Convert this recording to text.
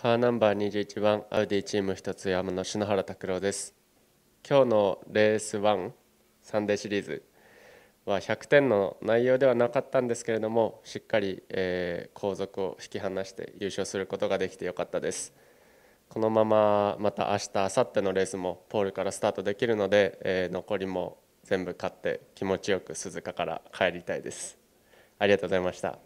カーナンバー21番アウディチーム一つ山の篠原拓郎です今日のレース1サンデーシリーズは100点の内容ではなかったんですけれどもしっかり、えー、後続を引き離して優勝することができてよかったですこのまままた明日明後日のレースもポールからスタートできるので、えー、残りも全部勝って気持ちよく鈴鹿から帰りたいですありがとうございました